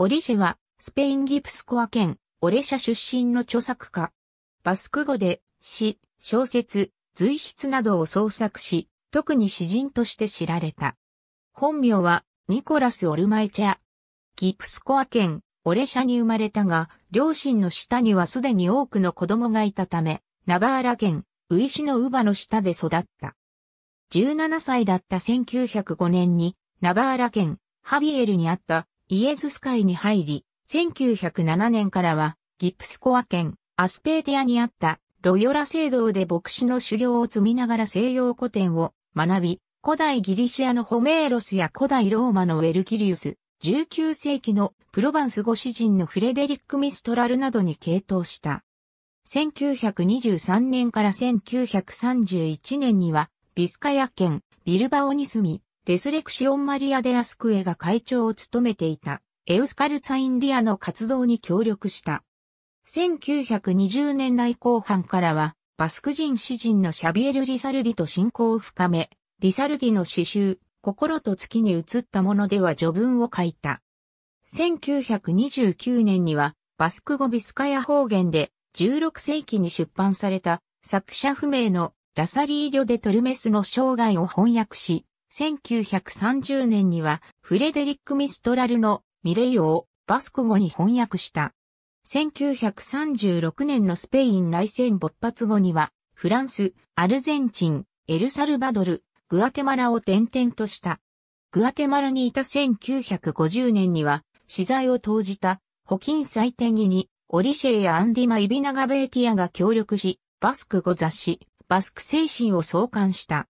オリシェは、スペインギプスコア県、オレシャ出身の著作家。バスク語で、詩、小説、随筆などを創作し、特に詩人として知られた。本名は、ニコラス・オルマイチャ。ギプスコア県、オレシャに生まれたが、両親の下にはすでに多くの子供がいたため、ナバーラ県、ウイシのウバの下で育った。17歳だった1905年に、ナバーラ県、ハビエルにあったイエズス会に入り、1907年からはギプスコア県アスペーティアにあったロヨラ聖堂で牧師の修行を積みながら西洋古典を学び、古代ギリシアのホメーロスや古代ローマのウェルキリウス、19世紀のプロヴァンスご詩人のフレデリック・ミストラルなどに傾倒した。1923年から1931年にはビスカヤ県ビルバオに住み、レスレクシオン・マリア・デ・アスクエが会長を務めていた、エウスカルツァインディアの活動に協力した。1920年代後半からは、バスク人詩人のシャビエル・リサルディと親交を深め、リサルディの詩集、心と月に移ったものでは序文を書いた。1929年には、バスク語ビスカヤ方言で、16世紀に出版された、作者不明のラサリーリョ・デ・トルメスの生涯を翻訳し、1930年にはフレデリック・ミストラルのミレイをバスク語に翻訳した。1936年のスペイン内戦勃発後には、フランス、アルゼンチン、エルサルバドル、グアテマラを転々とした。グアテマラにいた1950年には、資材を投じた、ホキン祭典儀に、オリシェやアンディマ・イビナガベーティアが協力し、バスク語雑誌、バスク精神を創刊した。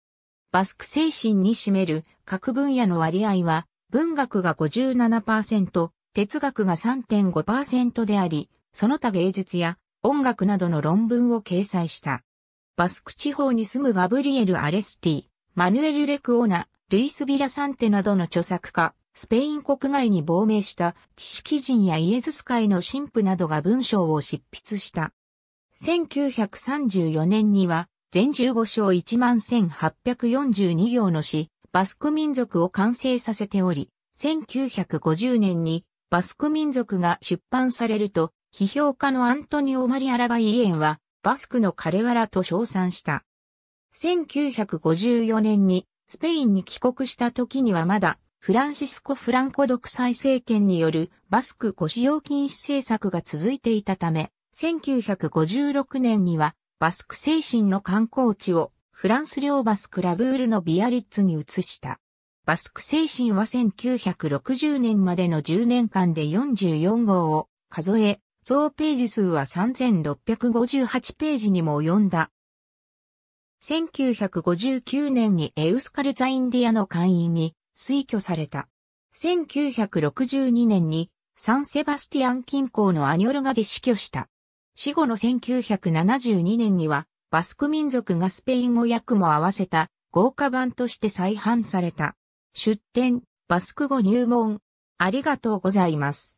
バスク精神に占める各分野の割合は、文学が57%、哲学が3.5%であり、その他芸術や音楽などの論文を掲載した。バスク地方に住むガブリエル・アレスティ、マヌエル・レクオーナ、ルイス・ビラサンテなどの著作家、スペイン国外に亡命した知識人やイエズス会の神父などが文章を執筆した。1934年には全15章11842行の詩、バスク民族を完成させており、1950年にバスク民族が出版されると、批評家のアントニオ・マリアラバイエンは、バスクの彼わらと称賛した。1954年にスペインに帰国した時にはまだフランシスコ・フランコ独裁政権によるバスクご使用禁止政策が続いていたため、1956年にはバスク精神の観光地をフランス領バスクラブールのビアリッツに移した。バスク精神は1960年までの10年間で44号を数え、総ページ数は3658ページにも及んだ。1959年にエウスカルザインディアの会員に推挙された。1962年にサンセバスティアン近郊のアニョルガで死去した。死後の1972年には、バスク民族がスペイン語訳も合わせた豪華版として再販された。出展、バスク語入門。ありがとうございます。